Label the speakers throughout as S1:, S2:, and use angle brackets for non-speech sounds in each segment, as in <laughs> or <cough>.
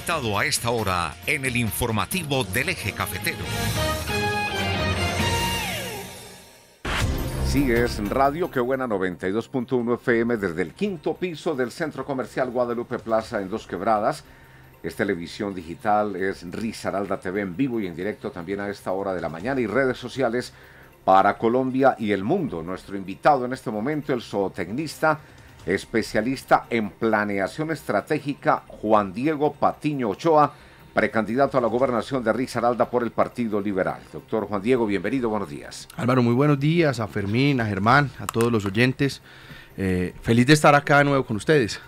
S1: invitado a esta hora en el informativo del eje cafetero. Sí, es Radio Que Buena 92.1 FM desde el quinto piso del Centro Comercial Guadalupe Plaza en Dos Quebradas. Es televisión digital, es Risaralda TV en vivo y en directo también a esta hora de la mañana y redes sociales para Colombia y el mundo. Nuestro invitado en este momento, el zootecnista especialista en planeación estratégica Juan Diego Patiño Ochoa, precandidato a la gobernación de Aralda por el Partido Liberal. Doctor Juan Diego, bienvenido, buenos días.
S2: Álvaro, muy buenos días a Fermín, a Germán, a todos los oyentes. Eh, feliz de estar acá de nuevo con
S1: ustedes.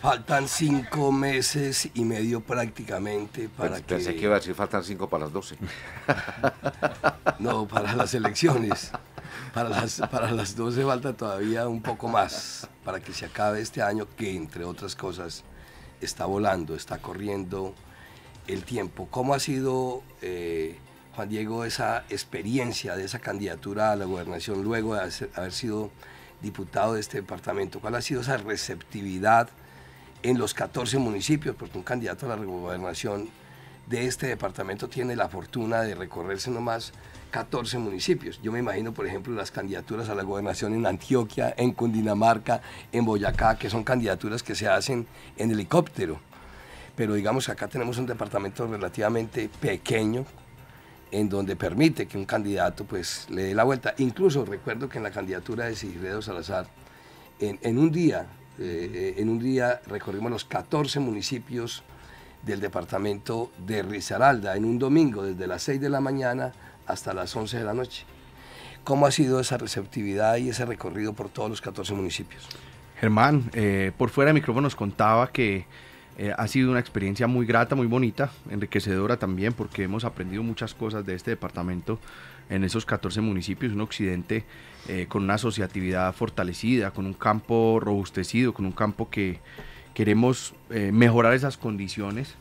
S3: Faltan cinco meses y medio prácticamente para que... Pensé que
S1: iba a decir faltan cinco para las doce. <laughs> no, para las elecciones.
S3: Para las, para las falta todavía un poco más para que se acabe este año que, entre otras cosas, está volando, está corriendo el tiempo. ¿Cómo ha sido, eh, Juan Diego, esa experiencia de esa candidatura a la gobernación luego de haber sido diputado de este departamento? ¿Cuál ha sido esa receptividad en los 14 municipios, porque un candidato a la gobernación de este departamento tiene la fortuna de recorrerse nomás 14 municipios. Yo me imagino, por ejemplo, las candidaturas a la gobernación en Antioquia, en Cundinamarca, en Boyacá, que son candidaturas que se hacen en helicóptero. Pero digamos que acá tenemos un departamento relativamente pequeño en donde permite que un candidato pues le dé la vuelta. Incluso recuerdo que en la candidatura de Sigredo Salazar, en, en un día eh, eh, en un día recorrimos los 14 municipios del departamento de Risaralda, en un domingo, desde las 6 de la mañana hasta las 11 de la noche. ¿Cómo ha sido esa receptividad y ese recorrido por todos los 14 municipios?
S2: Germán, eh, por fuera de micrófono nos contaba que eh, ha sido una experiencia muy grata, muy bonita, enriquecedora también, porque hemos aprendido muchas cosas de este departamento en esos 14 municipios, un occidente eh, con una asociatividad fortalecida, con un campo robustecido, con un campo que queremos eh, mejorar esas condiciones.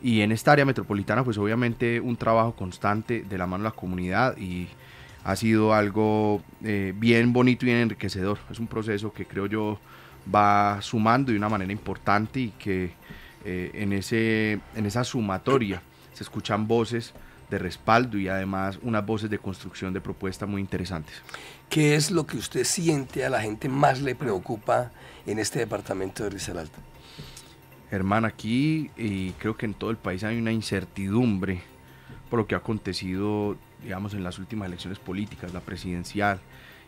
S2: Y en esta área metropolitana, pues obviamente un trabajo constante de la mano de la comunidad y ha sido algo bien bonito y bien enriquecedor. Es un proceso que creo yo va sumando de una manera importante y que eh, en, ese, en esa sumatoria se escuchan voces de respaldo y además unas voces de construcción de
S3: propuestas muy interesantes. ¿Qué es lo que usted siente a la gente más le preocupa en este departamento de Risaralda? hermana aquí y eh, creo que en todo el
S2: país hay una incertidumbre por lo que ha acontecido, digamos, en las últimas elecciones políticas, la presidencial,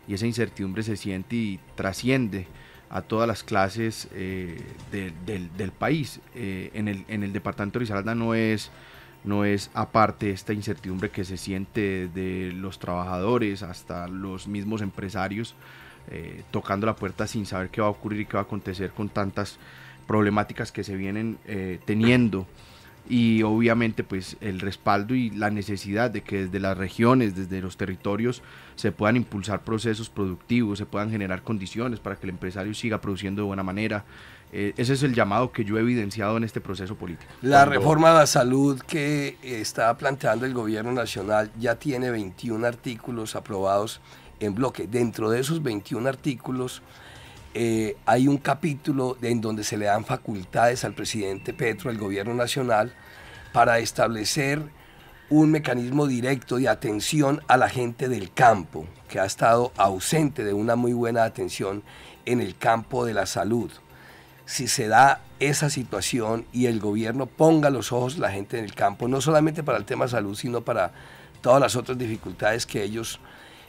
S2: y esa incertidumbre se siente y trasciende a todas las clases eh, del, país. Eh, en, el, en el departamento de Risaralda no es, no es aparte esta incertidumbre que se siente de los trabajadores hasta los mismos empresarios eh, tocando la puerta sin saber qué va a ocurrir y qué va a acontecer con tantas problemáticas que se vienen teniendo y obviamente pues el respaldo y la necesidad de que desde las regiones, desde los territorios se puedan impulsar procesos productivos, se puedan generar condiciones para que el empresario siga produciendo de buena manera. Eh, ese es el llamado que yo he evidenciado en este proceso político.
S3: La reforma a la salud que eh, está planteando el gobierno nacional ya tiene 21 artículos aprobados en bloque. Dentro de esos 21 artículos eh, hay un capítulo en donde se le dan facultades al presidente Petro, al gobierno nacional, para establecer un mecanismo directo de atención a la gente del campo, que ha estado ausente de una muy buena atención en el campo de la salud. Si se da esa situación y el gobierno ponga los ojos la gente en el campo, no solamente para el tema salud, sino para todas las otras dificultades que ellos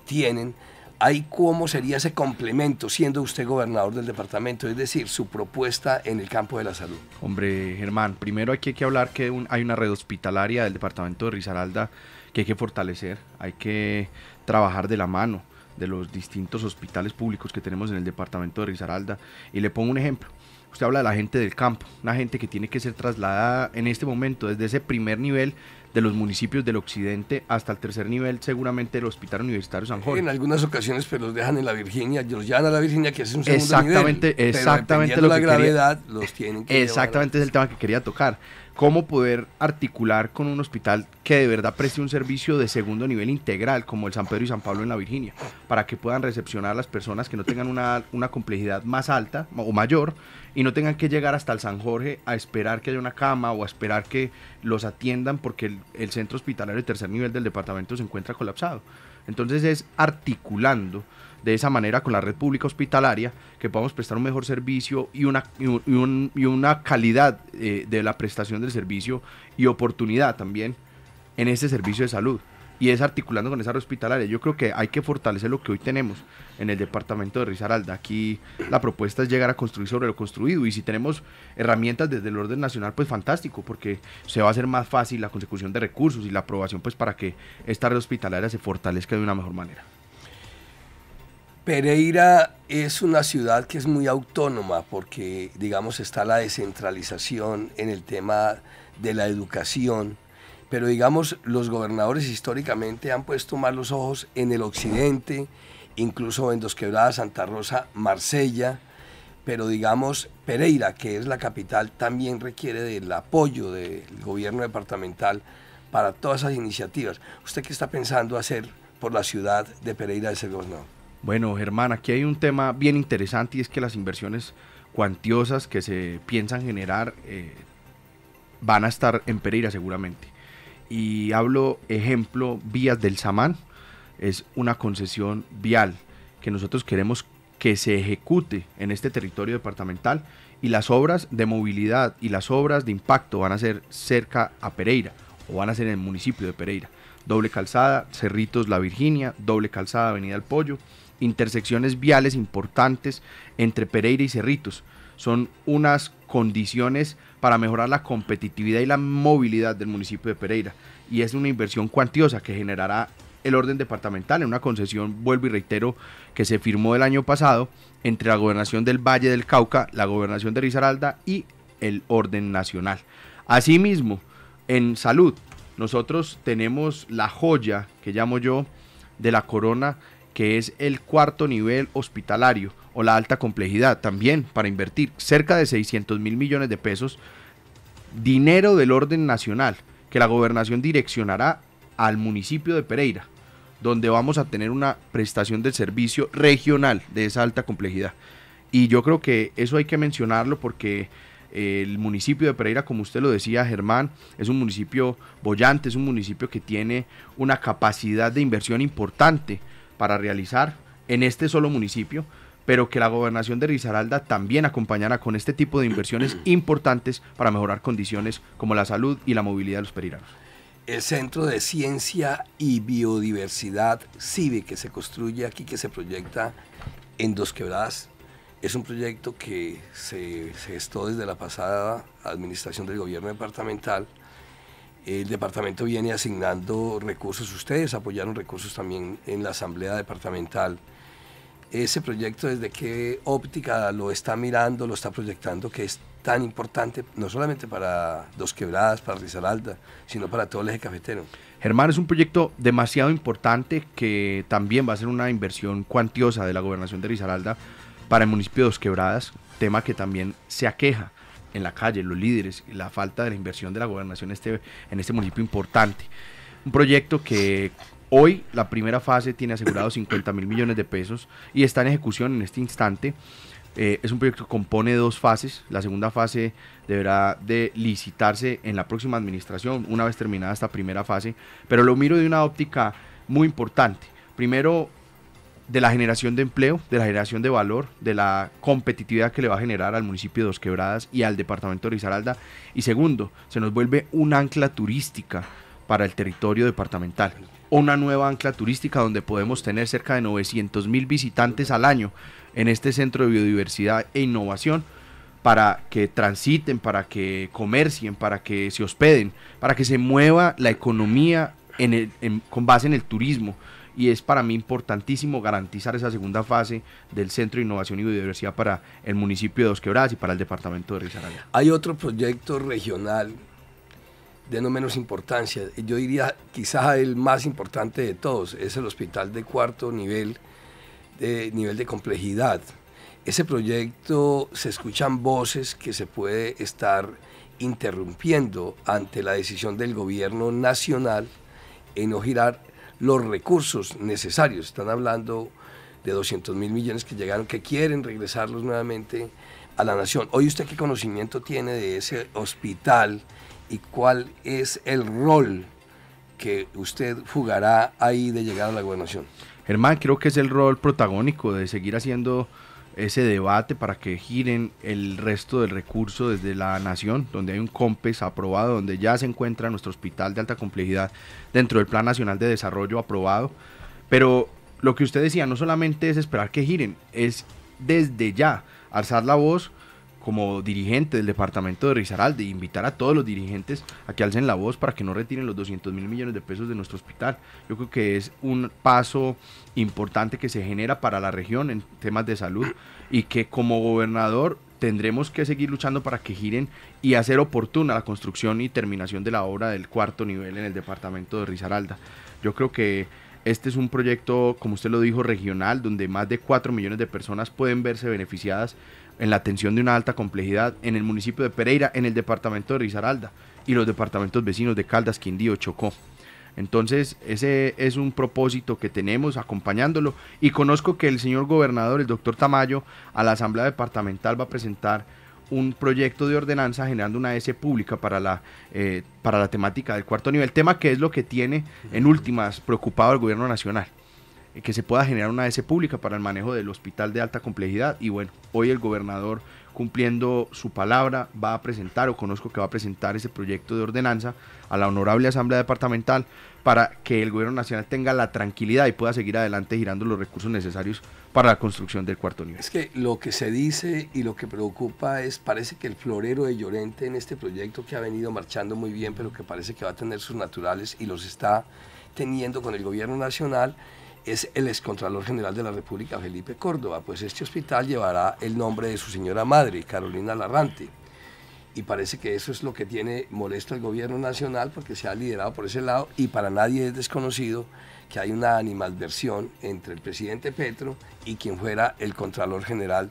S3: tienen, ahí cómo sería ese complemento siendo usted gobernador del departamento, es decir, su propuesta en el campo de la salud.
S2: Hombre, Germán, primero hay que, hay que hablar que hay una red hospitalaria del departamento de Risaralda que hay que fortalecer, hay que trabajar de la mano de los distintos hospitales públicos que tenemos en el departamento de Risaralda. Y le pongo un ejemplo usted habla de la gente del campo, una gente que tiene que ser trasladada en este momento desde ese primer nivel de los municipios del occidente hasta el tercer nivel, seguramente el Hospital Universitario San Jorge.
S3: En algunas ocasiones, pero pues, los dejan en la Virginia, los llevan a la Virginia, que es un segundo nivel. Exactamente, exactamente. la que gravedad, quería, los tienen que Exactamente
S2: es el tema que quería tocar cómo poder articular con un hospital que de verdad preste un servicio de segundo nivel integral, como el San Pedro y San Pablo en la Virginia, para que puedan recepcionar a las personas que no tengan una, complejidad más alta o mayor y no tengan que llegar hasta el San Jorge a esperar que haya una cama o a esperar que los atiendan porque el, el centro hospitalario de tercer nivel del departamento se encuentra colapsado. Entonces es articulando de esa manera con la red pública hospitalaria que podamos prestar un mejor servicio y una, y una calidad eh, de la prestación del servicio y oportunidad también en este servicio de salud y es articulando con esa red hospitalaria. Yo creo que hay que fortalecer lo que hoy tenemos en el departamento de Risaralda. Aquí la propuesta es llegar a construir sobre lo construido y si tenemos herramientas desde el orden nacional, pues fantástico, porque se va a hacer más fácil la consecución de recursos y la aprobación pues para que esta red hospitalaria se fortalezca de una
S3: mejor manera. Pereira es una ciudad que es muy autónoma porque, digamos, está la descentralización en el tema de la educación, pero digamos, los gobernadores históricamente han puesto más los ojos en el occidente, incluso en Dos Quebradas, Santa Rosa, Marsella, pero digamos, Pereira, que es la capital, también requiere del apoyo del gobierno departamental para todas esas iniciativas. ¿Usted qué está pensando hacer por la ciudad de Pereira de segundo?
S2: Bueno, Germán, aquí hay un tema bien interesante y es que las inversiones cuantiosas que se piensan generar eh, van a estar en Pereira seguramente y hablo ejemplo Vías del Samán, es una concesión vial que nosotros queremos que se ejecute en este territorio departamental y las obras de movilidad y las obras de impacto van a ser cerca a Pereira o van a ser en el municipio de Pereira. Doble calzada, Cerritos La Virginia, doble calzada Avenida El Pollo, intersecciones viales importantes entre Pereira y Cerritos. Son unas condiciones para mejorar la competitividad y la movilidad del municipio de Pereira. Y es una inversión cuantiosa que generará el orden departamental en una concesión, vuelvo y reitero, que se firmó el año pasado entre la gobernación del Valle del Cauca, la gobernación de Risaralda y el orden nacional. Asimismo, en salud, nosotros tenemos la joya que llamo yo de la corona, que es el cuarto nivel hospitalario o la alta complejidad también para invertir cerca de 600 mil millones de pesos, dinero del orden nacional que la gobernación direccionará al municipio de Pereira, donde vamos a tener una prestación del servicio regional de esa alta complejidad. Y yo creo que eso hay que mencionarlo porque eh, el municipio de Pereira, como usted lo decía, Germán, es un municipio bollante, es un municipio que tiene una capacidad de inversión importante para realizar en este solo municipio pero que la gobernación de Risaralda también acompañara con este tipo de inversiones <clears throat> importantes para mejorar condiciones como la salud y la
S3: movilidad de los periranos. El Centro de Ciencia y Biodiversidad CIBE que se construye aquí, que se proyecta en Dos Quebradas, es un proyecto que se, se gestó desde la pasada administración del gobierno departamental el departamento viene asignando recursos, ustedes apoyaron recursos también en la asamblea departamental ese proyecto, desde qué óptica lo está mirando, lo está proyectando, que es tan importante, no solamente para Dos Quebradas, para Risaralda, sino para todo el eje cafetero.
S2: Germán, es un proyecto demasiado importante que también va a ser una inversión cuantiosa de la gobernación de Risaralda para el municipio de Dos Quebradas, tema que también se aqueja en la calle, los líderes, la falta de la inversión de la gobernación en este, este municipio importante. Un proyecto que Hoy la primera fase tiene asegurado 50 mil millones de pesos y está en ejecución en este instante. Eh, es un proyecto que compone dos fases. La segunda fase deberá de licitarse en la próxima administración, una vez terminada esta primera fase. Pero lo miro de una óptica muy importante. Primero, de la generación de empleo, de la generación de valor, de la competitividad que le va a generar al municipio de Dos Quebradas y al departamento de Risaralda. Y segundo, se nos vuelve un ancla turística para el territorio departamental. Una nueva ancla turística donde podemos tener cerca de 900 mil visitantes al año en este centro de biodiversidad e innovación para que transiten, para que comercien, para que se hospeden, para que se mueva la economía con base en el turismo. Y es para mí importantísimo garantizar esa segunda fase del Centro de Innovación y Biodiversidad para el municipio de Dos y para el departamento de Risaralda.
S3: Hay otro proyecto regional de no menos importancia. Yo diría quizás el más importante de todos, es el hospital de cuarto nivel de, nivel de complejidad. Ese proyecto se escuchan voces que se puede estar interrumpiendo ante la decisión del gobierno nacional en no girar los recursos necesarios. Están hablando de 200 mil millones que llegaron, que quieren regresarlos nuevamente a la nación. Hoy usted qué conocimiento tiene de ese hospital y cuál es el rol que usted jugará ahí de llegar a la gobernación.
S2: Germán, creo que es el rol protagónico de seguir haciendo ese debate para que giren el resto del recurso desde la nación, donde hay un COMPES aprobado, donde ya se encuentra nuestro hospital de alta complejidad dentro del Plan Nacional de Desarrollo aprobado. Pero lo que usted decía, no solamente es esperar que giren, es desde ya alzar la voz como dirigente del departamento de Risaralda, invitar a todos los dirigentes a que alcen la voz para que no retiren los 200 mil millones de pesos de nuestro hospital. Yo creo que es un paso importante que se genera para la región en temas de salud y que como gobernador tendremos que seguir luchando para que giren y hacer oportuna la construcción y terminación de la obra del cuarto nivel en el departamento de Rizaralda Yo creo que este es un proyecto, como usted lo dijo, regional, donde más de 4 millones de personas pueden verse beneficiadas en la atención de una alta complejidad en el municipio de Pereira, en el departamento de Risaralda y los departamentos vecinos de Caldas, Quindío, Chocó. Entonces, ese es un propósito que tenemos acompañándolo y conozco que el señor gobernador, el doctor Tamayo, a la Asamblea Departamental va a presentar un proyecto de ordenanza generando una S pública para la, eh, para la temática del cuarto nivel, tema que es lo que tiene en últimas preocupado el gobierno nacional eh, que se pueda generar una S pública para el manejo del hospital de alta complejidad. Y bueno, hoy el gobernador, cumpliendo su palabra, va a presentar, o conozco que va a presentar ese proyecto de ordenanza a la Honorable Asamblea Departamental para que el gobierno nacional tenga la tranquilidad y pueda seguir adelante girando los recursos necesarios para la construcción del cuarto nivel.
S3: Es que lo que se dice y lo que preocupa es, parece que el florero de Llorente en este proyecto que ha venido marchando muy bien, pero que parece que va a tener sus naturales y los está teniendo con el gobierno nacional, es el excontralor general de la República, Felipe Córdoba. Pues este hospital llevará el nombre de su señora madre, Carolina Larrante y parece que eso es lo que tiene molesto al gobierno nacional porque se ha liderado por ese lado y para nadie es desconocido que hay una animadversión entre el presidente Petro y quien fuera el Contralor General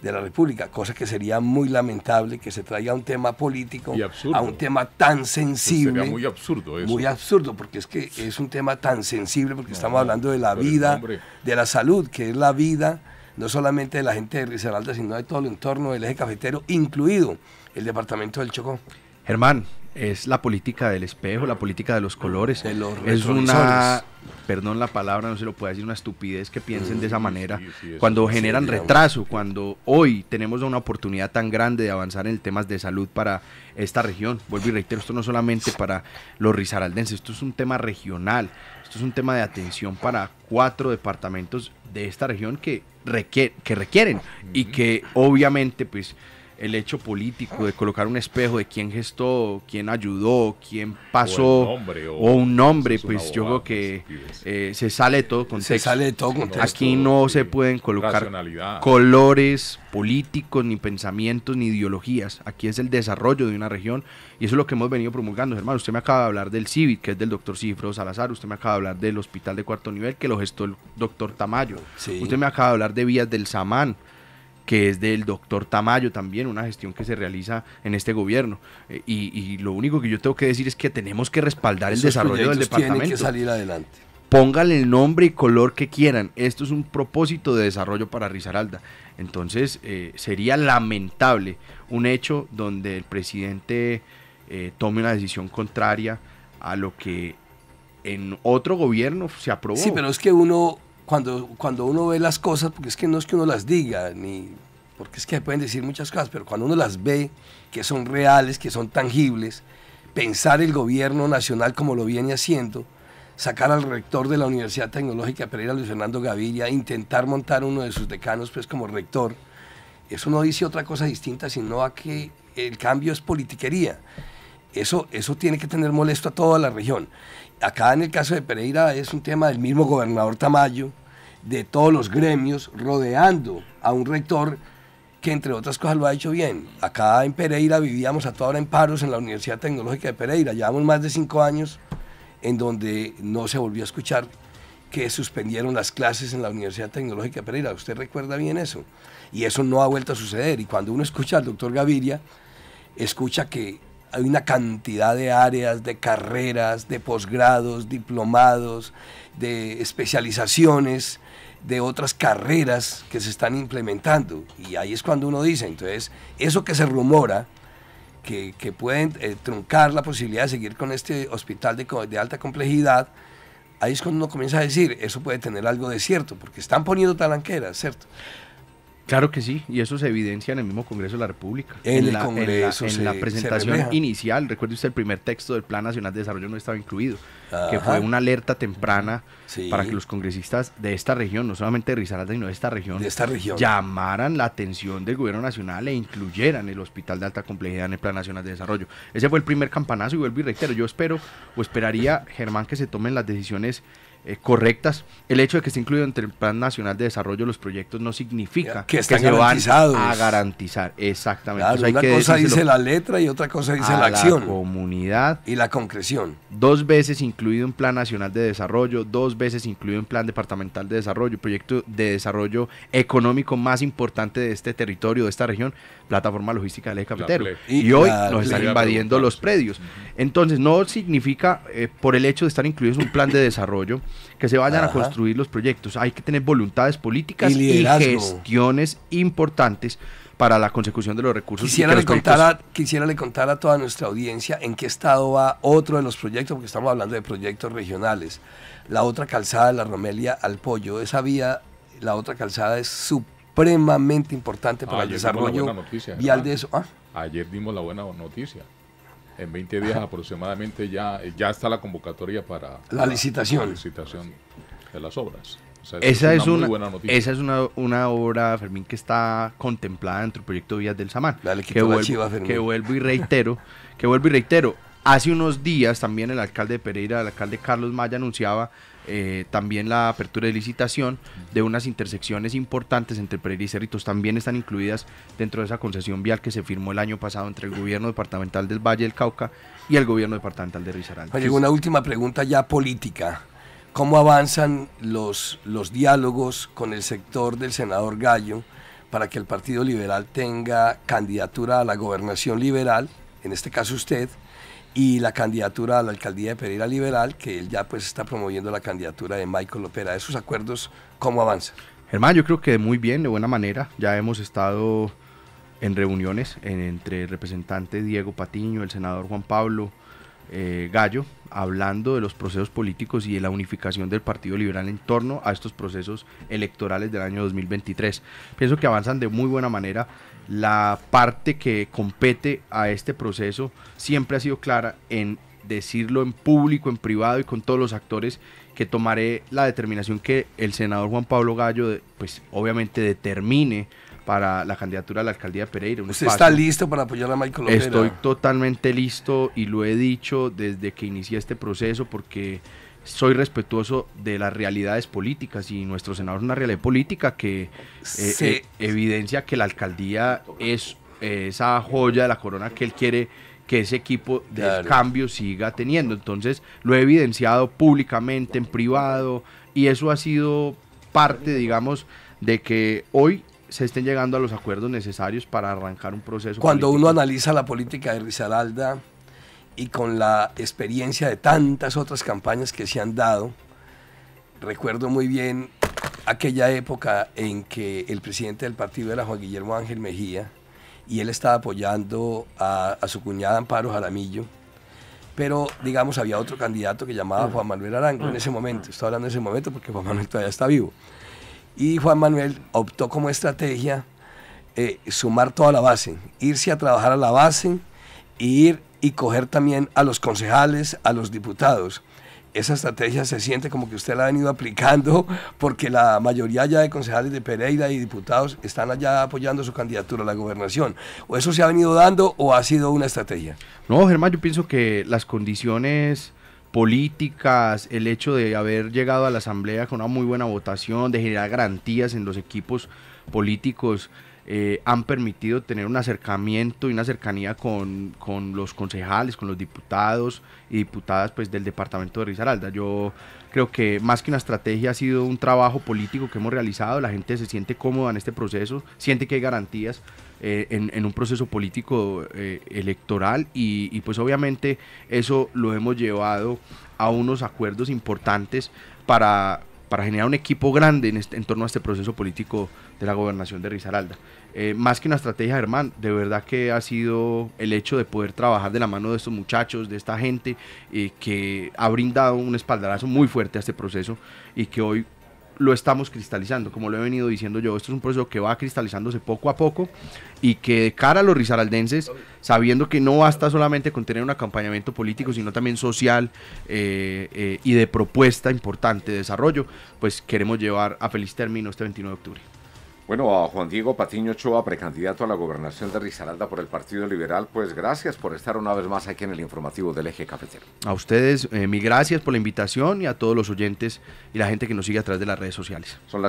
S3: de la República, cosa que sería muy lamentable que se traiga un tema político a un tema tan sensible. Sería muy absurdo eso. Muy absurdo, porque es que es un tema tan sensible, porque estamos hablando de la vida, de la salud, que es la vida no solamente de la gente de Risaralda, sino de todo el entorno del eje cafetero, incluido el departamento del Chocó. Germán, es la política
S2: del espejo, la política de los colores. es una, perdón la palabra, no se lo puede decir, una estupidez que piensen de esa manera. cuando generan retraso, cuando hoy tenemos una oportunidad tan grande de avanzar en temas de salud para esta región. Vuelvo y reitero, esto no solamente para los risaraldenses, esto es un tema regional. Esto es un tema de atención para cuatro departamentos de esta región que, que requieren y que obviamente pues el hecho político de colocar un espejo de quién gestó, quién ayudó, quién pasó o, un nombre, pues yo creo que eh, se sale de todo contexto. Se sale de todo Aquí no se pueden colocar colores políticos, ni pensamientos, ni ideologías. Aquí es el desarrollo de una región y eso es lo que hemos venido promulgando, hermano. Usted me acaba de hablar del CIVIC, que es del doctor Cifro Salazar. Usted me acaba de hablar del hospital de cuarto nivel, que lo gestó el doctor Tamayo. Usted me acaba de hablar de vías del Samán que es del doctor Tamayo también, una gestión que se realiza en este gobierno. Eh, y, lo único que yo tengo que decir es que tenemos que respaldar el desarrollo del departamento. Tienen salir adelante. Pónganle el nombre y color que quieran. Esto es un propósito de desarrollo para Risaralda. Entonces eh, sería lamentable un hecho donde el presidente eh, tome una decisión contraria a lo que en otro gobierno se aprobó. Sí, pero
S3: es que uno cuando, uno ve las cosas, porque es que no es que uno las diga, ni porque es que pueden decir muchas cosas, pero cuando uno las ve, que son reales, que son tangibles, pensar el gobierno nacional como lo viene haciendo, sacar al rector de la Universidad Tecnológica Pereira, Luis Fernando Gaviria, intentar montar uno de sus decanos pues como rector, eso no dice otra cosa distinta, sino a que el cambio es politiquería. Eso, tiene que tener molesto a toda la región. Acá en el caso de Pereira es un tema del mismo gobernador Tamayo, de todos los gremios, rodeando a un rector que entre otras cosas lo ha hecho bien. Acá en Pereira vivíamos a toda hora en paros en la Universidad Tecnológica de Pereira. Llevamos más de cinco años en donde no se volvió a escuchar que suspendieron las clases en la Universidad Tecnológica de Pereira. Usted recuerda bien eso. Y eso no ha vuelto a suceder. Y cuando uno escucha al doctor Gaviria, escucha que hay una cantidad de áreas, de carreras, de posgrados, diplomados, de especializaciones, de otras carreras que se están implementando. Y ahí es cuando uno dice, entonces, eso que se rumora, que, pueden eh, truncar la posibilidad de seguir con este hospital de, de alta complejidad, ahí es cuando uno comienza a decir, eso puede tener algo de cierto, porque están poniendo talanqueras, ¿cierto? Claro que sí, y eso se evidencia en el
S2: mismo Congreso de la República. En, la, presentación inicial, recuerde usted, el primer texto del Plan Nacional de Desarrollo no estaba incluido, que fue una alerta temprana para que los congresistas de esta región, no solamente de Risaralda, sino de esta región, llamaran la atención del Gobierno Nacional e incluyeran el Hospital de Alta Complejidad en el Plan Nacional de Desarrollo. Ese fue el primer campanazo, y vuelvo y reitero, yo espero o esperaría, Germán, que se tomen las decisiones eh, correctas. El hecho de que esté incluido entre el Plan Nacional de Desarrollo los proyectos no significa que, están que a garantizar. Exactamente. una cosa dice la letra y otra cosa dice la acción. La
S3: comunidad. Y la concreción.
S2: Dos veces incluido en Plan Nacional de Desarrollo, dos veces incluido en Plan Departamental de Desarrollo, proyecto de desarrollo económico más importante de este territorio, de esta región, Plataforma Logística del Eje Cafetero. Y, hoy nos están invadiendo los predios. Entonces, no significa, eh, por el hecho de estar incluidos un plan de desarrollo, que se vayan a construir los proyectos. Hay que tener voluntades políticas y, gestiones importantes para la consecución de los recursos. Quisiera, le,
S3: quisiera le contar a toda nuestra audiencia en qué estado va otro de los proyectos, porque estamos hablando de proyectos regionales. La otra calzada, de la Romelia al Pollo, esa vía, la otra calzada es supremamente importante para el desarrollo vial de eso.
S1: Ah. Ayer dimos la buena noticia en 20 días aproximadamente ya, ya está la convocatoria para la licitación, licitación de las obras. esa, es una, esa
S2: es una, obra, Fermín, que está contemplada dentro del proyecto Vías del Samar. que, vuelvo, y reitero, que vuelvo y reitero. Hace unos días también el alcalde de Pereira, el alcalde Carlos Maya, anunciaba eh, también la apertura de licitación de unas intersecciones importantes entre Pereira y Cerritos también están incluidas dentro de esa concesión vial que se firmó el año pasado entre el gobierno departamental del Valle del Cauca y el gobierno departamental
S3: de Risaralda. Llegó una última pregunta ya política. ¿Cómo avanzan los, los diálogos con el sector del senador Gallo para que el Partido Liberal tenga candidatura a la gobernación liberal? En este caso usted, y la candidatura a la alcaldía de Pereira Liberal, que él ya pues está promoviendo la candidatura de Michael ¿De sus acuerdos, ¿cómo avanza?
S2: Germán, yo creo que muy bien, de buena manera. Ya hemos estado en reuniones entre el representante Diego Patiño, el senador Juan Pablo eh, Gallo, hablando de los procesos políticos y de la unificación del Partido Liberal en torno a estos procesos electorales del año 2023. Pienso que avanzan de muy buena manera la parte que compete a este proceso siempre ha sido clara en decirlo en público, en privado y con todos los actores que tomaré la determinación que el senador Juan Pablo Gallo, pues obviamente determine para la candidatura a la alcaldía de Pereira. ¿Usted está listo para apoyar a Michael Estoy totalmente listo y lo he dicho desde que inicié este proceso porque soy respetuoso de las realidades políticas y nuestro senador es una realidad política que eh, eh, evidencia que la alcaldía es eh, esa joya de la corona que él quiere que ese equipo de cambio siga teniendo. Entonces lo he evidenciado públicamente, en privado, y eso ha sido parte, digamos, de que hoy se estén llegando a los acuerdos necesarios para arrancar un proceso. Cuando uno
S3: analiza la política de Risaralda y con la experiencia de tantas otras campañas que se han dado, recuerdo muy bien aquella época en que el presidente del partido era Juan Guillermo Ángel Mejía y él estaba apoyando a, a su cuñada Amparo Jaramillo, pero digamos había otro candidato que llamaba mm. Juan Manuel Arango en mm. ese momento, mm. estoy hablando de ese momento porque Juan Manuel todavía está vivo. Y Juan Manuel optó como estrategia eh, sumar toda la base, irse a trabajar a la base e ir y coger también a los concejales, a los diputados. Esa estrategia se siente como que usted la ha venido aplicando porque la mayoría ya de concejales de Pereira y diputados están allá apoyando su candidatura a la gobernación. ¿O eso se ha venido dando o ha sido una estrategia?
S2: No, Germán, yo pienso que las condiciones políticas, el hecho de haber llegado a la Asamblea con una muy buena votación, de generar garantías en los equipos políticos eh, han permitido tener un acercamiento y una cercanía con, los concejales, con los diputados y diputadas pues, del departamento de Risaralda. Yo creo que más que una estrategia ha sido un trabajo político que hemos realizado, la gente se siente cómoda en este proceso, siente que hay garantías eh, en, un proceso político eh, electoral y, pues obviamente eso lo hemos llevado a unos acuerdos importantes para para generar un equipo grande en, este, en, torno a este proceso político de la gobernación de Risaralda. Eh, más que una estrategia, Germán, de verdad que ha sido el hecho de poder trabajar de la mano de estos muchachos, de esta gente, eh, que ha brindado un espaldarazo muy fuerte a este proceso y que hoy lo estamos cristalizando, como lo he venido diciendo yo, esto es un proceso que va cristalizándose poco a poco y que de cara a los risaraldenses, sabiendo que no basta solamente con tener un acompañamiento político, sino también social eh, y de propuesta importante de desarrollo, pues queremos llevar a feliz término este 29 de octubre.
S1: Bueno, a Juan Diego Patiño Ochoa, precandidato a la gobernación de Risaralda por el Partido Liberal, pues gracias por estar una vez más aquí en el informativo del eje cafetero.
S2: A ustedes, eh, mi gracias por la invitación y a todos los oyentes y la gente que nos sigue a través de las redes sociales. Son